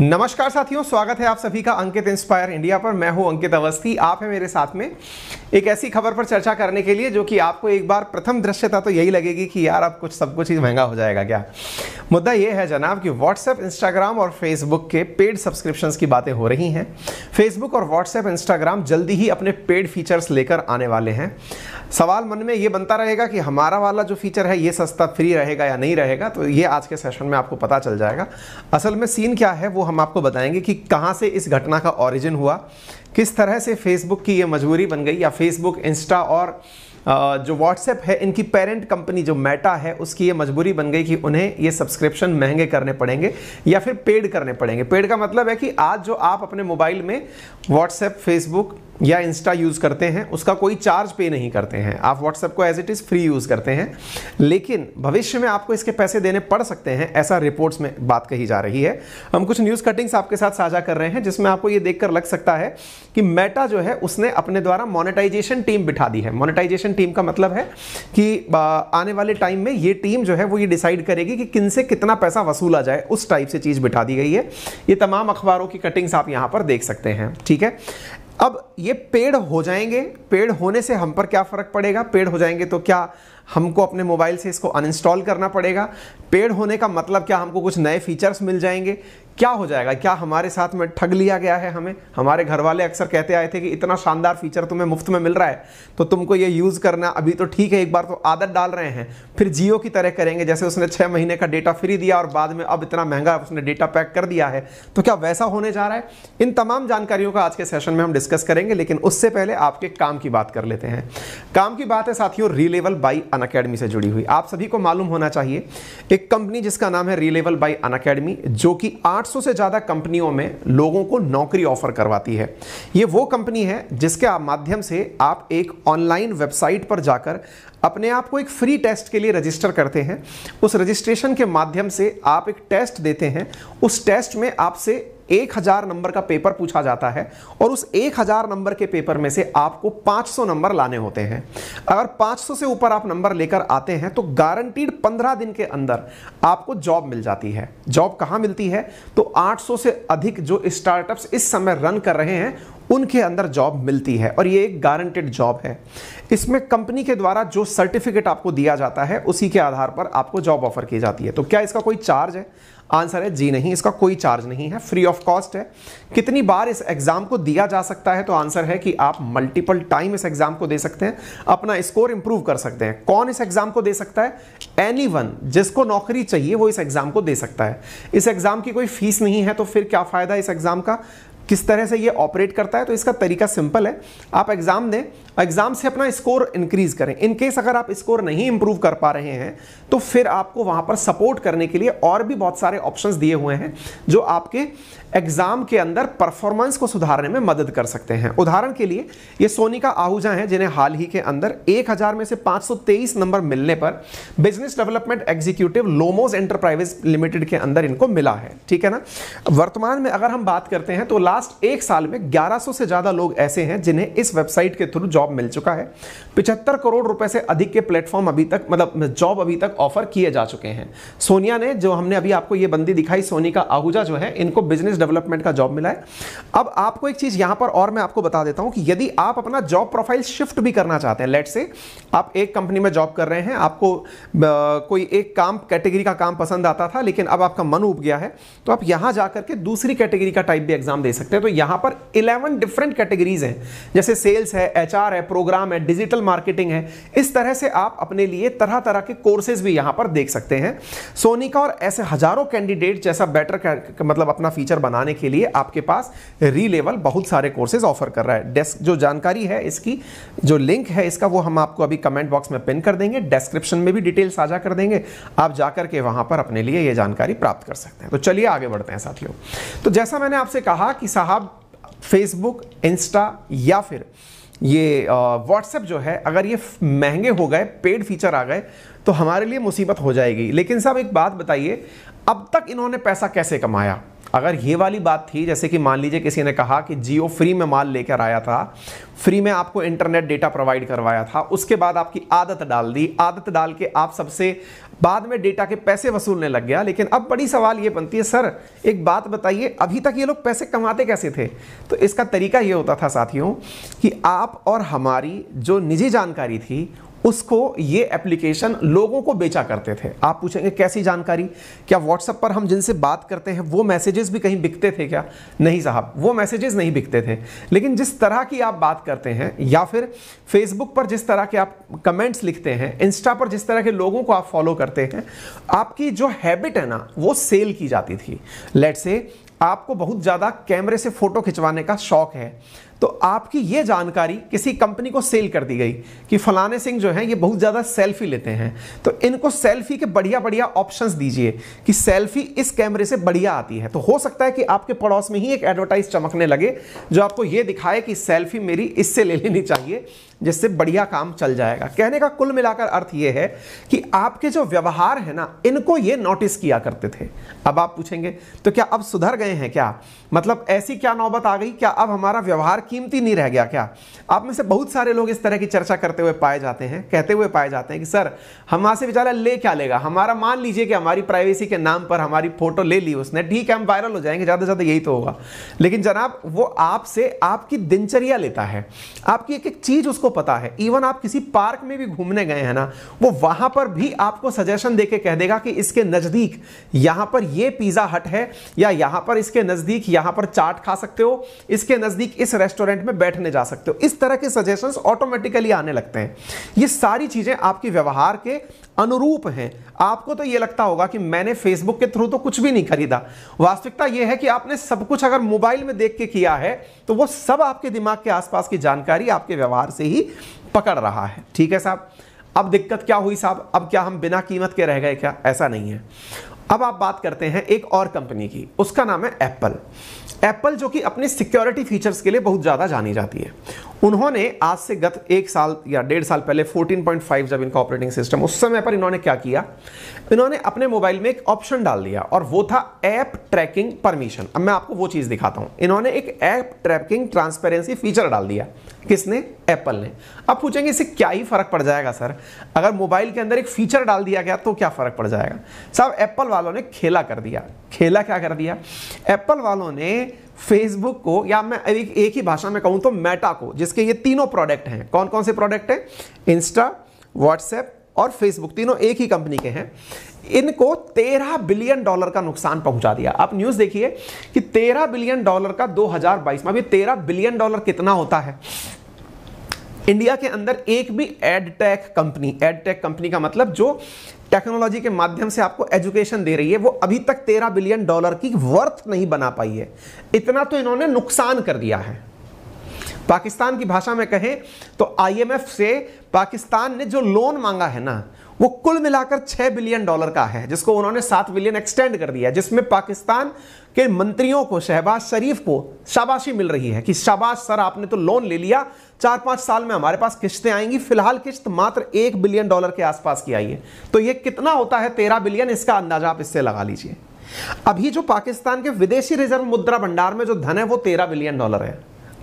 नमस्कार साथियों स्वागत है आप सभी का अंकित इंस्पायर इंडिया पर मैं हूं अंकित अवस्थी आप हैं मेरे साथ में एक ऐसी खबर पर चर्चा करने के लिए जो कि आपको एक बार प्रथम दृश्यता तो यही लगेगी कि यार अब कुछ सब कुछ ही महंगा हो जाएगा क्या मुद्दा यह है जनाब कि व्हाट्सएप इंस्टाग्राम और फेसबुक के पेड सब्सक्रिप्शंस की बातें हो रही हैं फेसबुक और व्हाट्सएप इंस्टाग्राम जल्दी ही अपने पेड फीचर्स लेकर आने वाले हैं सवाल मन में ये बनता रहेगा कि हमारा वाला जो फीचर है ये सस्ता फ्री रहेगा या नहीं रहेगा तो ये आज के सेशन में आपको पता चल जाएगा असल में सीन क्या है वो हम आपको बताएंगे कि कहाँ से इस घटना का ऑरिजिन हुआ किस तरह से फेसबुक की ये मजबूरी बन गई या फेसबुक इंस्टा और जो व्हाट्सएप है इनकी पेरेंट कंपनी जो मेटा है उसकी ये मजबूरी बन गई कि उन्हें ये सब्सक्रिप्शन महंगे करने पड़ेंगे या फिर पेड करने पड़ेंगे पेड का मतलब है कि आज जो आप अपने मोबाइल में व्हाट्सएप फेसबुक या इंस्टा यूज़ करते हैं उसका कोई चार्ज पे नहीं करते हैं आप व्हाट्सएप को as it is free use करते हैं लेकिन भविष्य में आपको इसके पैसे देने पड़ सकते हैं ऐसा रिपोर्ट्स में बात कही जा रही है हम कुछ न्यूज़ कटिंग्स आपके साथ साझा कर रहे हैं जिसमें आपको ये देखकर लग सकता है कि मेटा जो है उसने अपने द्वारा मोनिटाइजेशन टीम बिठा दी है मोनिटाइजेशन टीम का मतलब है कि आने वाले टाइम में ये टीम जो है वो ये डिसाइड करेगी कि किन से कितना पैसा वसूला जाए उस टाइप से चीज़ बिठा दी गई है ये तमाम अखबारों की कटिंग्स आप यहाँ पर देख सकते हैं ठीक है अब ये पेड़ हो जाएंगे पेड़ होने से हम पर क्या फ़र्क पड़ेगा पेड़ हो जाएंगे तो क्या हमको अपने मोबाइल से इसको अनइंस्टॉल करना पड़ेगा पेड़ होने का मतलब क्या हमको कुछ नए फीचर्स मिल जाएंगे क्या हो जाएगा क्या हमारे साथ में ठग लिया गया है हमें हमारे घर वाले अक्सर कहते आए थे कि इतना शानदार फीचर तुम्हें मुफ्त में मिल रहा है तो तुमको ये यूज़ करना अभी तो ठीक है एक बार तो आदत डाल रहे हैं फिर जियो की तरह करेंगे जैसे उसने छः महीने का डेटा फ्री दिया और बाद में अब इतना महंगा उसने डेटा पैक कर दिया है तो क्या वैसा होने जा रहा है इन तमाम जानकारियों का आज के सेशन में हम डिस्कस करेंगे लेकिन उससे पहले आपके काम की बात कर लेते हैं काम की बात है साथियों रीलेवल बाई अन अकेडमी से जुड़ी हुई आप सभी को मालूम होना चाहिए एक कंपनी जिसका नाम है रीलेवल बाई अन अकेडमी जो कि आठ 800 से ज़्यादा कंपनियों में लोगों को नौकरी ऑफर करवाती है ये वो कंपनी है जिसके माध्यम से आप एक ऑनलाइन वेबसाइट पर जाकर अपने आप को एक फ्री टेस्ट के लिए रजिस्टर करते हैं उस रजिस्ट्रेशन के माध्यम से आप एक टेस्ट देते हैं उस टेस्ट में आपसे एक हजार नंबर का पेपर पूछा जाता है और उस एक हजार नंबर के पेपर में से आपको 500 नंबर लाने होते हैं अगर 500 से ऊपर आप नंबर लेकर आते हैं तो गारंटीड 15 दिन के अंदर आपको जॉब मिल जाती है जॉब कहाँ मिलती है तो 800 से अधिक जो स्टार्टअप्स इस समय रन कर रहे हैं उनके अंदर जॉब मिलती है और ये एक गारंटेड जॉब है इसमें कंपनी के द्वारा जो सर्टिफिकेट आपको दिया जाता है उसी के आधार पर आपको जॉब ऑफर की जाती है तो क्या इसका कोई चार्ज है आंसर है जी नहीं इसका कोई चार्ज नहीं है फ्री ऑफ कॉस्ट है कितनी बार इस एग्जाम को दिया जा सकता है तो आंसर है कि आप मल्टीपल टाइम इस एग्जाम को दे सकते हैं अपना स्कोर इंप्रूव कर सकते हैं कौन इस एग्जाम को दे सकता है एनी जिसको नौकरी चाहिए वो इस एग्जाम को दे सकता है इस एग्जाम की कोई फीस नहीं है तो फिर क्या फायदा इस एग्जाम का किस तरह से ये ऑपरेट करता है तो इसका तरीका सिंपल है आप एग्ज़ाम दें एग्ज़ाम से अपना स्कोर इंक्रीज़ करें इनकेस अगर आप स्कोर नहीं इंप्रूव कर पा रहे हैं तो फिर आपको वहां पर सपोर्ट करने के लिए और भी बहुत सारे ऑप्शंस दिए हुए हैं जो आपके एग्जाम के अंदर परफॉर्मेंस को सुधारने में मदद कर सकते हैं उदाहरण के लिए ये का आहूजा है जिन्हें हाल ही के अंदर 1000 में से 523 नंबर मिलने पर बिजनेस डेवलपमेंट एग्जीक्यूटिव लोमोज एंटरप्राइजेस लिमिटेड के अंदर इनको मिला है ठीक है ना वर्तमान में अगर हम बात करते हैं तो लास्ट एक साल में ग्यारह से ज़्यादा लोग ऐसे हैं जिन्हें इस वेबसाइट के थ्रू जॉब मिल चुका है पिछहत्तर करोड़ रुपए से अधिक के प्लेटफॉर्म अभी तक मतलब जॉब अभी तक ऑफर किए जा चुके हैं सोनिया ने जो हमने अभी आपको ये बंदी दिखाई सोनी का आहूजा जो है इनको बिजनेस बिजनेस डेवलपमेंट का जॉब मिला है अब आपको एक चीज़ यहां पर और मैं आपको बता देता हूं कि यदि आप अपना जॉब प्रोफाइल शिफ्ट भी करना चाहते हैं लेट से आप एक कंपनी में जॉब कर रहे हैं आपको कोई एक काम कैटेगरी का काम पसंद आता था लेकिन अब आपका मन उब गया है तो आप यहां जाकर के दूसरी कैटेगरी का टाइप भी एग्जाम दे सकते हैं तो यहां पर इलेवन डिफरेंट कैटेगरीज हैं जैसे सेल्स है एच है प्रोग्राम है डिजिटल मार्केटिंग है इस तरह से आप अपने लिए तरह तरह के कोर्सेज भी यहां पर देख सकते हैं सोनी का और ऐसे हजारों कैंडिडेट जैसा बेटर मतलब अपना फीचर बनाने के लिए आपके पास री लेवल बहुत सारे कोर्सेज ऑफर कर रहा है डेस्क जो जानकारी है इसकी जो लिंक है इसका वो हम आपको अभी कमेंट बॉक्स में पिन कर देंगे डिस्क्रिप्शन में भी डिटेल साझा कर देंगे आप जाकर के वहां पर अपने लिए ये जानकारी प्राप्त कर सकते हैं तो चलिए आगे बढ़ते हैं साथियों तो जैसा मैंने आपसे कहा कि साहब फेसबुक इंस्टा या फिर ये व्हाट्सएप जो है अगर ये महंगे हो गए पेड फीचर आ गए तो हमारे लिए मुसीबत हो जाएगी लेकिन साहब एक बात बताइए अब तक इन्होंने पैसा कैसे कमाया अगर ये वाली बात थी जैसे कि मान लीजिए किसी ने कहा कि जियो फ्री में माल लेकर आया था फ्री में आपको इंटरनेट डेटा प्रोवाइड करवाया था उसके बाद आपकी आदत डाल दी आदत डाल के आप सबसे बाद में डेटा के पैसे वसूलने लग गया लेकिन अब बड़ी सवाल ये बनती है सर एक बात बताइए अभी तक ये लोग पैसे कमाते कैसे थे तो इसका तरीका ये होता था साथियों कि आप और हमारी जो निजी जानकारी थी उसको ये एप्लीकेशन लोगों को बेचा करते थे आप पूछेंगे कैसी जानकारी क्या व्हाट्सएप पर हम जिनसे बात करते हैं वो मैसेजेस भी कहीं बिकते थे क्या नहीं साहब वो मैसेजेस नहीं बिकते थे लेकिन जिस तरह की आप बात करते हैं या फिर फेसबुक पर जिस तरह के आप कमेंट्स लिखते हैं इंस्टा पर जिस तरह के लोगों को आप फॉलो करते हैं आपकी जो हैबिट है ना वो सेल की जाती थी लेट से आपको बहुत ज़्यादा कैमरे से फ़ोटो खिंचवाने का शौक है तो आपकी ये जानकारी किसी कंपनी को सेल कर दी गई कि फलाने सिंह जो हैं ये बहुत ज़्यादा सेल्फी लेते हैं तो इनको सेल्फी के बढ़िया बढ़िया ऑप्शंस दीजिए कि सेल्फी इस कैमरे से बढ़िया आती है तो हो सकता है कि आपके पड़ोस में ही एक एडवर्टाइज चमकने लगे जो आपको ये दिखाए कि सेल्फी मेरी इससे ले लेनी चाहिए जिससे बढ़िया काम चल जाएगा कहने का कुल मिलाकर अर्थ यह है कि आपके जो व्यवहार है ना इनको ये नोटिस किया करते थे अब आप पूछेंगे तो क्या अब सुधर गए हैं क्या मतलब ऐसी क्या नौबत आ गई क्या अब हमारा व्यवहार कीमती नहीं रह गया क्या आप में से बहुत सारे लोग इस तरह की चर्चा करते हुए पाए जाते हैं कहते हुए पाए जाते हैं कि सर हम से बेचारा ले क्या लेगा हमारा मान लीजिए कि हमारी प्राइवेसी के नाम पर हमारी फोटो ले ली उसने ठीक है हम वायरल हो जाएंगे ज़्यादा से ज़्यादा यही तो होगा लेकिन जनाब वो आपसे आपकी दिनचर्या लेता है आपकी एक एक चीज़ उसको उसको पता है इवन आप किसी पार्क में भी घूमने गए हैं ना वो वहां पर भी आपको सजेशन देके कह देगा कि इसके नजदीक यहां पर ये पिज्जा हट है या यहां पर इसके नजदीक यहां पर चाट खा सकते हो इसके नजदीक इस रेस्टोरेंट में बैठने जा सकते हो इस तरह के सजेशन ऑटोमेटिकली आने लगते हैं ये सारी चीजें आपके व्यवहार के अनुरूप हैं आपको तो यह लगता होगा कि मैंने फेसबुक के थ्रू तो कुछ भी नहीं खरीदा वास्तविकता यह है कि आपने सब कुछ अगर मोबाइल में देख के किया है तो वो सब आपके दिमाग के आसपास की जानकारी आपके व्यवहार से ही ही पकड़ रहा है ठीक है साहब अब दिक्कत क्या हुई साहब अब क्या हम बिना कीमत के रह गए क्या ऐसा नहीं है अब आप बात करते हैं एक और कंपनी की उसका नाम है एप्पल एप्पल जो कि अपने सिक्योरिटी फीचर्स के लिए बहुत ज़्यादा जानी जाती है उन्होंने आज से गत एक साल या डेढ़ साल पहले 14.5 जब इनका ऑपरेटिंग सिस्टम उस समय पर इन्होंने क्या किया इन्होंने अपने मोबाइल में एक ऑप्शन डाल दिया और वो था ऐप ट्रैकिंग परमिशन अब मैं आपको वो चीज़ दिखाता हूं इन्होंने एक ऐप ट्रैकिंग ट्रांसपेरेंसी फीचर डाल दिया किसने एप्पल ने अब पूछेंगे इससे क्या ही फर्क पड़ जाएगा सर अगर मोबाइल के अंदर एक फीचर डाल दिया गया तो क्या फर्क पड़ जाएगा साहब एप्पल वालों ने खेला कर दिया खेला क्या कर दिया एप्पल वालों ने फेसबुक को या मैं एक, एक ही भाषा में कहूं तो मेटा को जिसके ये तीनों प्रोडक्ट हैं कौन कौन से प्रोडक्ट हैं इंस्टा व्हाट्सएप और फेसबुक तीनों एक ही कंपनी के हैं इनको तेरह बिलियन डॉलर का नुकसान पहुंचा दिया आप न्यूज देखिए कि तेरह बिलियन डॉलर का 2022 में अभी तेरह बिलियन डॉलर कितना होता है इंडिया के अंदर एक भी एडटेक कंपनी एडटेक कंपनी का मतलब जो टेक्नोलॉजी के माध्यम से आपको एजुकेशन दे रही है वो अभी तक तेरह बिलियन डॉलर की वर्थ नहीं बना पाई है इतना तो इन्होंने नुकसान कर दिया है पाकिस्तान की भाषा में कहें तो आईएमएफ से पाकिस्तान ने जो लोन मांगा है ना वो कुल मिलाकर 6 बिलियन डॉलर का है जिसको उन्होंने 7 बिलियन एक्सटेंड कर दिया जिसमें पाकिस्तान के मंत्रियों को शहबाज शरीफ को शाबाशी मिल रही है कि शाबाश सर आपने तो लोन ले लिया चार पांच साल में हमारे पास किश्तें आएंगी फिलहाल किश्त मात्र एक बिलियन डॉलर के आसपास की आई है तो यह कितना होता है तेरह बिलियन इसका अंदाजा आप इससे लगा लीजिए अभी जो पाकिस्तान के विदेशी रिजर्व मुद्रा भंडार में जो धन है वो तेरह बिलियन डॉलर है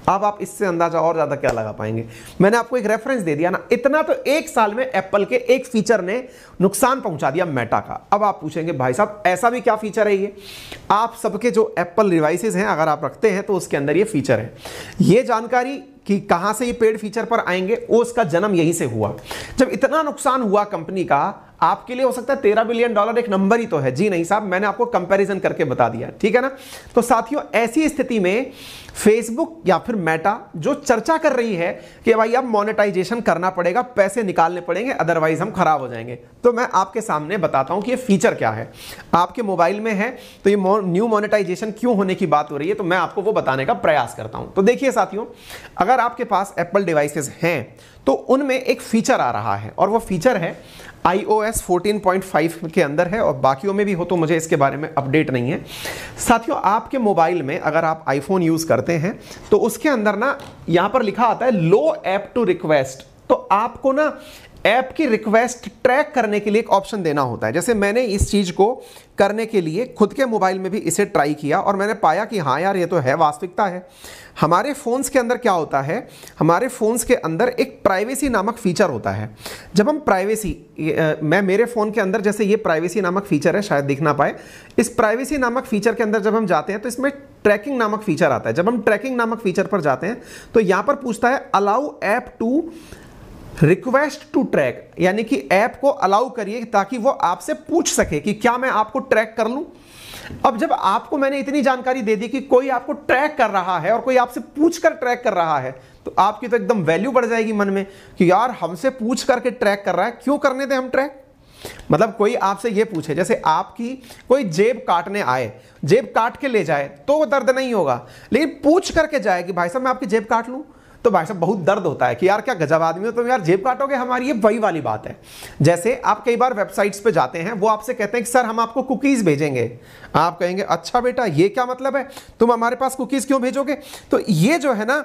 अब आप इससे अंदाजा और ज्यादा क्या लगा पाएंगे मैंने आपको एक रेफरेंस दे दिया ना इतना तो एक साल में एप्पल के एक फीचर ने नुकसान पहुंचा दिया मेटा का अब आप पूछेंगे भाई साहब ऐसा भी क्या फीचर है ये आप सबके जो एप्पल डिवाइसेज हैं अगर आप रखते हैं तो उसके अंदर ये फीचर है ये जानकारी कि कहां से ये पेड फीचर पर आएंगे उसका जन्म यहीं से हुआ जब इतना नुकसान हुआ कंपनी का आपके लिए हो सकता है तेरह बिलियन डॉलर एक नंबर ही तो है जी नहीं साहब मैंने आपको कंपैरिजन करके बता दिया ठीक है ना तो साथियों ऐसी स्थिति में फेसबुक या फिर मेटा जो चर्चा कर रही है कि भाई अब मोनेटाइजेशन करना पड़ेगा पैसे निकालने पड़ेंगे अदरवाइज हम खराब हो जाएंगे तो मैं आपके सामने बताता हूं कि ये फीचर क्या है आपके मोबाइल में है तो ये न्यू मोनेटाइजेशन क्यों होने की बात हो रही है तो मैं आपको वो बताने का प्रयास करता हूं तो देखिए साथियों अगर आपके पास एप्पल डिवाइसेस हैं तो उनमें एक फीचर आ रहा है और वो फीचर है iOS 14.5 के अंदर है और बाकियों में भी हो तो मुझे इसके बारे में अपडेट नहीं है साथियों आपके मोबाइल में अगर आप आईफोन यूज़ करते हैं तो उसके अंदर ना यहाँ पर लिखा आता है लो ऐप टू रिक्वेस्ट तो आपको ना ऐप की रिक्वेस्ट ट्रैक करने के लिए एक ऑप्शन देना होता है जैसे मैंने इस चीज़ को करने के लिए खुद के मोबाइल में भी इसे ट्राई किया और मैंने पाया कि हाँ यार ये तो है वास्तविकता है हमारे फ़ोन्स के अंदर क्या होता है हमारे फ़ोन्स के अंदर एक प्राइवेसी नामक फ़ीचर होता है जब हम प्राइवेसी मैं मेरे फ़ोन के अंदर जैसे ये प्राइवेसी नामक फ़ीचर है शायद दिख ना पाए इस प्राइवेसी नामक फ़ीचर के अंदर जब हम जाते हैं तो इसमें ट्रैकिंग नामक फ़ीचर आता है जब हम ट्रैकिंग नामक फ़ीचर पर जाते हैं तो यहाँ पर पूछता है allow app to request to track यानी कि ऐप को अलाउ करिए ताकि वो आपसे पूछ सके कि क्या मैं आपको ट्रैक कर लूं अब जब आपको मैंने इतनी जानकारी दे दी कि कोई आपको ट्रैक कर रहा है और कोई आपसे पूछ कर ट्रैक कर रहा है तो आपकी तो एकदम वैल्यू बढ़ जाएगी मन में कि यार हमसे पूछ करके ट्रैक कर रहा है क्यों करने दें हम ट्रैक मतलब कोई आपसे ये पूछे जैसे आपकी कोई जेब काटने आए जेब काट के ले जाए तो दर्द नहीं होगा लेकिन पूछ करके जाए कि भाई साहब मैं आपकी जेब काट लूँ तो भाई साहब बहुत दर्द होता है कि यार क्या गजब आदमी हो तुम तो यार जेब काटोगे हमारी ये वही वाली बात है जैसे आप कई बार वेबसाइट्स पे जाते हैं वो आपसे कहते हैं कि सर हम आपको कुकीज़ भेजेंगे आप कहेंगे अच्छा बेटा ये क्या मतलब है तुम हमारे पास कुकीज़ क्यों भेजोगे तो ये जो है ना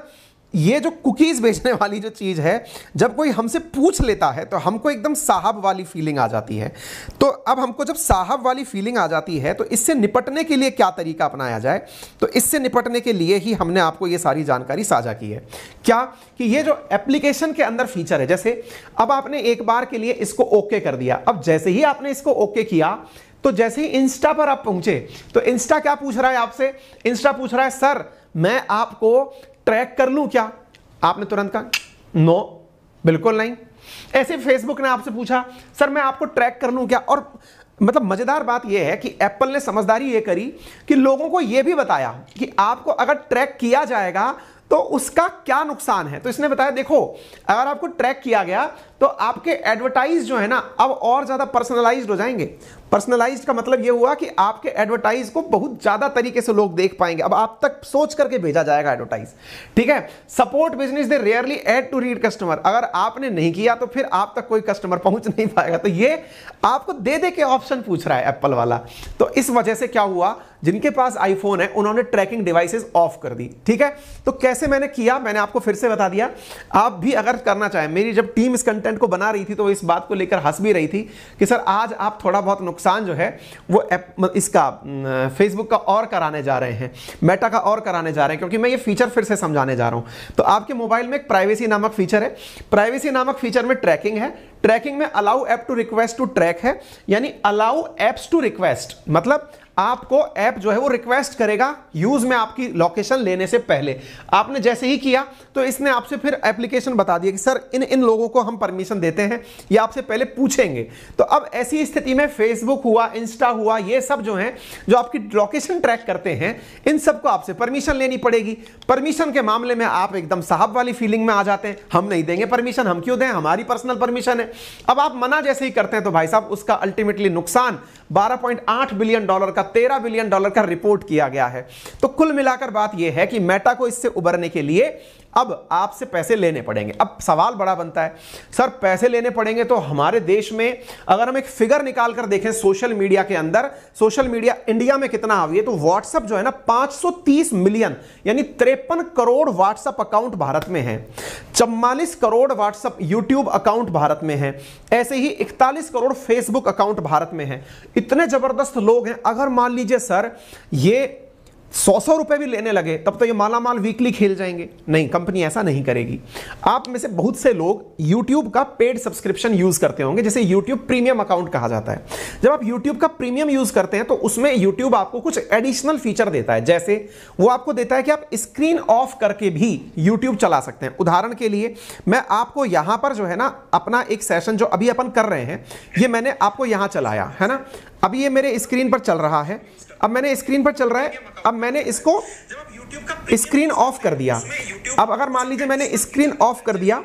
ये जो कुकीज़ बेचने वाली जो चीज़ है जब कोई हमसे पूछ लेता है तो हमको एकदम साहब वाली फीलिंग आ जाती है तो अब हमको जब साहब वाली फीलिंग आ जाती है तो इससे निपटने के लिए क्या तरीका अपनाया जाए तो इससे निपटने के लिए ही हमने आपको ये सारी जानकारी साझा की है क्या कि ये जो एप्लीकेशन के अंदर फीचर है जैसे अब आपने एक बार के लिए इसको ओके कर दिया अब जैसे ही आपने इसको ओके किया तो जैसे ही इंस्टा पर आप पहुंचे तो इंस्टा क्या पूछ रहा है आपसे इंस्टा पूछ रहा है सर मैं आपको ट्रैक कर लू क्या आपने तुरंत कहा नो बिल्कुल नहीं ऐसे फेसबुक ने आपसे पूछा सर मैं आपको ट्रैक कर लू क्या और मतलब मजेदार बात यह है कि एप्पल ने समझदारी यह करी कि लोगों को यह भी बताया कि आपको अगर ट्रैक किया जाएगा तो उसका क्या नुकसान है तो इसने बताया देखो अगर आपको ट्रैक किया गया तो आपके एडवर्टाइज जो है ना अब और ज़्यादा पर्सनलाइज हो जाएंगे पर्सनलाइज का मतलब यह हुआ कि आपके एडवर्टाइज को बहुत ज़्यादा तरीके से लोग देख पाएंगे अब आप तक सोच करके भेजा जाएगा एडवर्टाइज ठीक है support business they rarely ad to read customer अगर आपने नहीं किया तो फिर आप तक कोई कस्टमर पहुंच नहीं पाएगा तो ये आपको दे दे के ऑप्शन पूछ रहा है एप्पल वाला तो इस वजह से क्या हुआ जिनके पास आईफोन है उन्होंने ट्रैकिंग डिवाइसेस ऑफ कर दी ठीक है तो कैसे मैंने किया मैंने आपको फिर से बता दिया आप भी अगर करना चाहें मेरी जब टीम इस कंटेंट को बना रही थी तो इस बात को लेकर हंस भी रही थी कि सर आज आप थोड़ा बहुत नुकसान जो है वो इसका फेसबुक का और कराने जा रहे हैं मेटा का और कराने जा रहे हैं क्योंकि मैं ये फीचर फिर से समझाने जा रहा हूँ तो आपके मोबाइल में एक प्राइवेसी नामक फीचर है प्राइवेसी नामक फीचर में ट्रैकिंग है ट्रैकिंग में allow app to request to track है यानी अलाउ एप्स टू रिक्वेस्ट मतलब आपको ऐप जो है वो रिक्वेस्ट करेगा यूज में आपकी लोकेशन लेने से पहले आपने जैसे ही किया तो इसने आपसे फिर एप्लीकेशन बता दिया कि सर इन इन लोगों को हम परमिशन देते हैं ये आपसे पहले पूछेंगे तो अब ऐसी स्थिति में फेसबुक हुआ इंस्टा हुआ ये सब जो है जो आपकी लोकेशन ट्रैक करते हैं इन सबको आपसे परमिशन लेनी पड़ेगी परमिशन के मामले में आप एकदम साहब वाली फीलिंग में आ जाते हैं हम नहीं देंगे परमिशन हम क्यों दें हमारी पर्सनल परमिशन है अब आप मना जैसे ही करते हैं तो भाई साहब उसका अल्टीमेटली नुकसान बारह बिलियन डॉलर का तेरह बिलियन डॉलर का रिपोर्ट किया गया है तो कुल मिलाकर बात यह है कि मेटा को इससे उबरने के लिए अब आपसे पैसे लेने पड़ेंगे अब सवाल बड़ा बनता है सर पैसे लेने पड़ेंगे तो हमारे देश में अगर हम एक फिगर निकाल कर देखें सोशल मीडिया के अंदर सोशल मीडिया इंडिया में कितना आ है तो व्हाट्सअप जो है ना 530 मिलियन यानी तिरपन करोड़ व्हाट्सअप अकाउंट भारत में है चवालीस crore WhatsApp YouTube account Bharat में है ऐसे ही इकतालीस करोड़ फेसबुक अकाउंट भारत में है इतने जबरदस्त लोग हैं अगर मान लीजिए सर ये सौ सौ रुपए भी लेने लगे तब तो ये माला माल वीकली खेल जाएंगे नहीं कंपनी ऐसा नहीं करेगी आप में से बहुत से लोग यूट्यूब का पेड सब्सक्रिप्शन यूज करते होंगे जैसे यूट्यूब प्रीमियम अकाउंट कहा जाता है जब आप यूट्यूब का प्रीमियम यूज करते हैं तो उसमें यूट्यूब आपको कुछ एडिशनल फीचर देता है जैसे वो आपको देता है कि आप स्क्रीन ऑफ करके भी यूट्यूब चला सकते हैं उदाहरण के लिए मैं आपको यहां पर जो है ना अपना एक सेशन जो अभी अपन कर रहे हैं ये मैंने आपको यहां चलाया है ना अभी ये मेरे स्क्रीन पर चल रहा है अब मैंने स्क्रीन पर चल रहा है अब मैंने इसको स्क्रीन ऑफ कर दिया अब अगर मान लीजिए मैंने स्क्रीन ऑफ कर दिया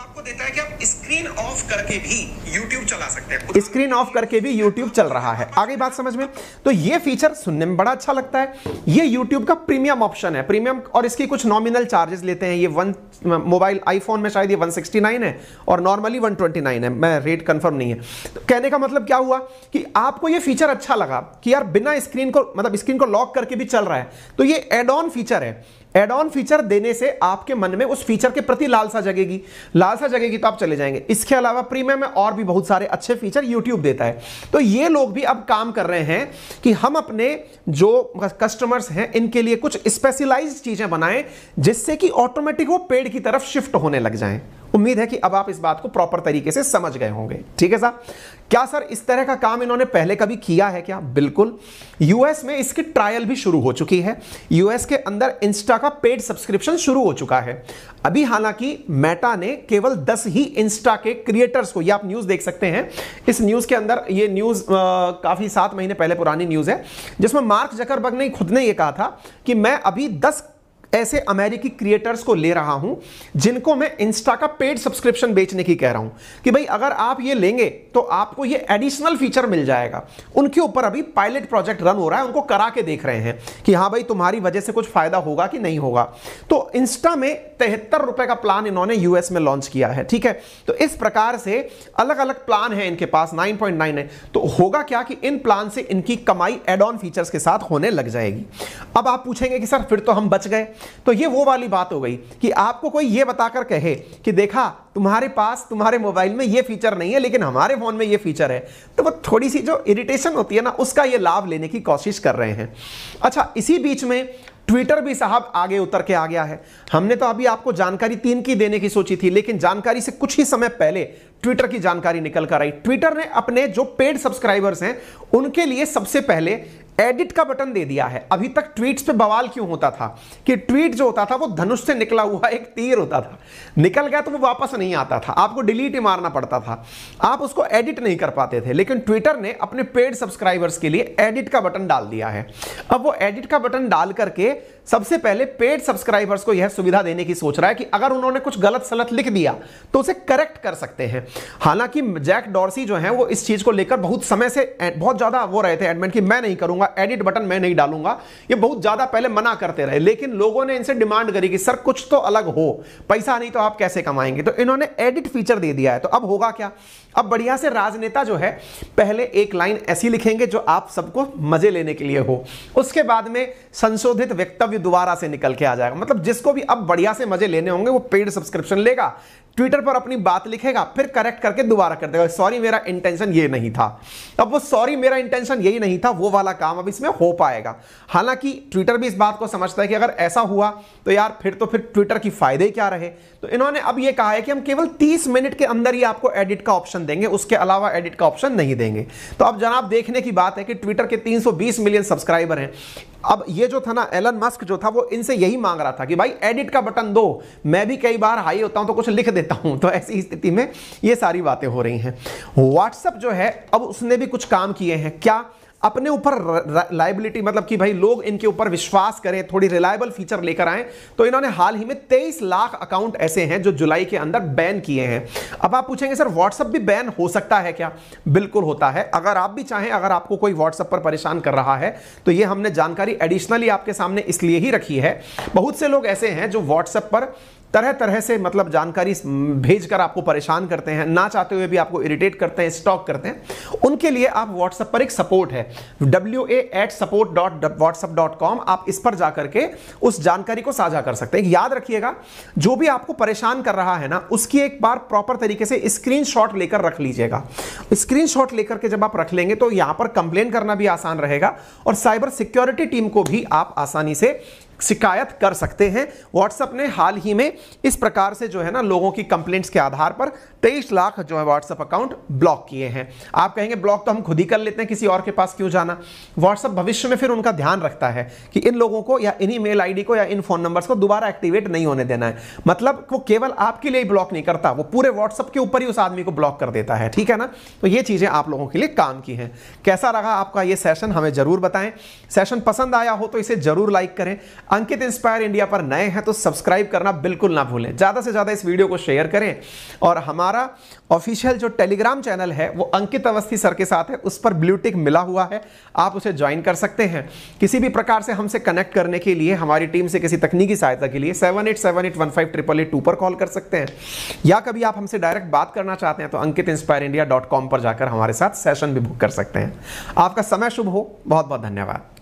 स्क्रीन ऑफ करके भी YouTube चला सकते हैं स्क्रीन ऑफ करके भी YouTube चल रहा है आगे बात समझ में तो ये फीचर सुनने में बड़ा अच्छा लगता है ये YouTube का प्रीमियम ऑप्शन है प्रीमियम और इसकी कुछ नॉमिनल चार्जेस लेते हैं ये वन मोबाइल आईफोन में शायद ये 169 है और नॉर्मली 129 है मैं रेट कंफर्म नहीं है तो कहने का मतलब क्या हुआ कि आपको ये फीचर अच्छा लगा कि यार बिना स्क्रीन को मतलब स्क्रीन को लॉक करके भी चल रहा है तो ये एड ऑन फीचर है एड ऑन फीचर देने से आपके मन में उस फीचर के प्रति लालसा जगेगी लालसा जगेगी तो आप चले जाएंगे इसके अलावा प्रीमियम में और भी बहुत सारे अच्छे फीचर यूट्यूब देता है तो ये लोग भी अब काम कर रहे हैं कि हम अपने जो कस्टमर्स हैं इनके लिए कुछ स्पेशलाइज चीज़ें बनाएं जिससे कि ऑटोमेटिक वो पेड़ की तरफ शिफ्ट होने लग जाएं उम्मीद है कि अब आप इस बात को प्रॉपर तरीके से समझ गए होंगे ठीक है सर क्या सर इस तरह का काम इन्होंने पहले कभी किया है क्या बिल्कुल यूएस में इसकी ट्रायल भी शुरू हो चुकी है यूएस के अंदर इंस्टा का पेड सब्सक्रिप्शन शुरू हो चुका है अभी हालांकि मेटा ने केवल 10 ही इंस्टा के क्रिएटर्स को ये आप न्यूज देख सकते हैं इस न्यूज के अंदर ये न्यूज काफी सात महीने पहले पुरानी न्यूज है जिसमें मार्क जकरबर्ग ने खुद ने यह कहा था कि मैं अभी दस ऐसे अमेरिकी क्रिएटर्स को ले रहा हूं जिनको मैं इंस्टा का पेड सब्सक्रिप्शन बेचने की कह रहा हूं कि भाई अगर आप ये लेंगे तो आपको ये एडिशनल फीचर मिल जाएगा उनके ऊपर अभी पायलट प्रोजेक्ट रन हो रहा है उनको करा के देख रहे हैं कि हाँ भाई तुम्हारी वजह से कुछ फायदा होगा कि नहीं होगा तो इंस्टा में तिहत्तर रुपए का प्लान इन्होंने यूएस में लॉन्च किया है ठीक है तो इस प्रकार से अलग अलग प्लान है इनके पास नाइन है तो होगा क्या कि इन प्लान से इनकी कमाई एड ऑन फीचर्स के साथ होने लग जाएगी अब आप पूछेंगे कि सर फिर तो हम बच गए तो ये वो वाली बात हो गई कि आपको कोई ये बताकर कहे कि देखा तुम्हारे पास तुम्हारे मोबाइल में ये फीचर नहीं है लेकिन हमारे फ़ोन में ये फीचर है तो वो थोड़ी सी जो इरिटेशन होती है ना उसका ये लाभ लेने की कोशिश कर रहे हैं अच्छा इसी बीच में ट्विटर भी साहब आगे उतर के आ गया है हमने तो अभी आपको जानकारी तीन की देने की सोची थी लेकिन जानकारी से कुछ ही समय पहले ट्विटर की जानकारी निकल कर आई ट्विटर ने अपने जो पेड सब्सक्राइबर्स हैं उनके लिए सबसे पहले एडिट का बटन दे दिया है अभी तक ट्वीट्स पे बवाल क्यों होता था कि ट्वीट जो होता था वो धनुष से निकला हुआ एक तीर होता था निकल गया तो वो वापस नहीं आता था आपको डिलीट ही मारना पड़ता था आप उसको एडिट नहीं कर पाते थे लेकिन ट्विटर ने अपने पेड सब्सक्राइबर्स के लिए एडिट का बटन डाल दिया है अब वो एडिट का बटन डाल करके सबसे पहले पेड सब्सक्राइबर्स को यह सुविधा देने की सोच रहा है कि अगर उन्होंने कुछ गलत सलत लिख दिया तो उसे करेक्ट कर सकते हैं हालांकि जैक डॉर्सी जो है वो इस चीज को लेकर बहुत समय से बहुत ज्यादा वो रहे थे एडमेंट कि मैं नहीं करूंगा डालूंगा एडिट बटन मैं नहीं डालूंगा ये बहुत ज़्यादा पहले मना करते रहे लेकिन लोगों ने इनसे डिमांड करी कि सर कुछ तो अलग हो पैसा नहीं तो आप कैसे कमाएंगे तो इन्होंने एडिट फीचर दे दिया है तो अब होगा क्या अब बढ़िया से राजनेता जो है पहले एक लाइन ऐसी लिखेंगे जो आप सबको मजे लेने के लिए हो उसके बाद में संशोधित वक्तव्य दोबारा से निकल के आ जाएगा मतलब जिसको भी अब बढ़िया से मजे लेने होंगे वो पेड सब्सक्रिप्शन लेगा ट्विटर पर अपनी बात लिखेगा फिर करेक्ट करके दोबारा कर देगा सॉरी मेरा इंटेंशन ये नहीं था अब वो सॉरी मेरा इंटेंशन यही नहीं था वो वाला काम अब इसमें हो पाएगा हालांकि ट्विटर भी इस बात को समझता है कि अगर ऐसा हुआ तो यार फिर तो फिर ट्विटर की फायदे क्या रहे तो इन्होंने अब ये कहा है कि हम केवल तीस मिनट के अंदर ही आपको एडिट का ऑप्शन देंगे उसके अलावा एडिट का ऑप्शन नहीं देंगे तो अब जनाब देखने की बात है कि ट्विटर के तीन मिलियन सब्सक्राइबर हैं अब ये जो था ना एलन मस्क जो था वो इनसे यही मांग रहा था कि भाई एडिट का बटन दो मैं भी कई बार हाई होता हूं तो कुछ लिख देता हूं तो ऐसी स्थिति में ये सारी बातें हो रही हैं व्हाट्सअप जो है अब उसने भी कुछ काम किए हैं क्या अपने ऊपर लाइबिलिटी मतलब कि भाई लोग इनके ऊपर विश्वास करें थोड़ी रिलायबल फीचर लेकर आए तो इन्होंने हाल ही में 23 लाख अकाउंट ऐसे हैं जो जुलाई के अंदर बैन किए हैं अब आप पूछेंगे सर व्हाट्सअप भी बैन हो सकता है क्या बिल्कुल होता है अगर आप भी चाहें अगर आपको कोई व्हाट्सअप पर परेशान कर रहा है तो ये हमने जानकारी एडिशनली आपके सामने इसलिए ही रखी है बहुत से लोग ऐसे हैं जो व्हाट्सएप पर तरह तरह से मतलब जानकारी भेजकर आपको परेशान करते हैं ना चाहते हुए भी आपको इरिटेट करते हैं स्टॉक करते हैं उनके लिए आप व्हाट्सएप पर एक सपोर्ट है W A at support dot WhatsApp dot com आप इस पर जाकर के उस जानकारी को साझा कर सकते हैं याद रखिएगा जो भी आपको परेशान कर रहा है ना उसकी एक बार प्रॉपर तरीके से स्क्रीन लेकर रख लीजिएगा स्क्रीन लेकर के जब आप रख लेंगे तो यहां पर कंप्लेन करना भी आसान रहेगा और साइबर सिक्योरिटी टीम को भी आप आसानी से शिकायत कर सकते हैं व्हाट्सएप ने हाल ही में इस प्रकार से जो है ना लोगों की कंप्लेंट्स के आधार पर 23 लाख जो है व्हाट्सएप अकाउंट ब्लॉक किए हैं आप कहेंगे ब्लॉक तो हम खुद ही कर लेते हैं किसी और के पास क्यों जाना व्हाट्सएप भविष्य में फिर उनका ध्यान रखता है कि इन लोगों को या इन्हीं मेल आई को या इन फोन नंबर्स को दोबारा एक्टिवेट नहीं होने देना है मतलब वो केवल आपके लिए ब्लॉक नहीं करता वो पूरे व्हाट्सएप के ऊपर ही उस आदमी को ब्लॉक कर देता है ठीक है ना तो ये चीजें आप लोगों के लिए काम की हैं कैसा रहा आपका ये सेशन हमें जरूर बताएं सेशन पसंद आया हो तो इसे जरूर लाइक करें अंकित इंस्पायर इंडिया पर नए हैं तो सब्सक्राइब करना बिल्कुल ना भूलें ज़्यादा से ज़्यादा इस वीडियो को शेयर करें और हमारा ऑफिशियल जो टेलीग्राम चैनल है वो अंकित अवस्थी सर के साथ है उस पर ब्लूटिक मिला हुआ है आप उसे ज्वाइन कर सकते हैं किसी भी प्रकार से हमसे कनेक्ट करने के लिए हमारी टीम से किसी तकनीकी सहायता के लिए seven eight seven eight one five triple eight two पर कॉल कर सकते हैं या कभी आप हमसे डायरेक्ट बात करना चाहते हैं तो Ankit inspire India dot com पर जाकर हमारे साथ सेशन भी बुक कर सकते हैं आपका समय शुभ हो बहुत बहुत धन्यवाद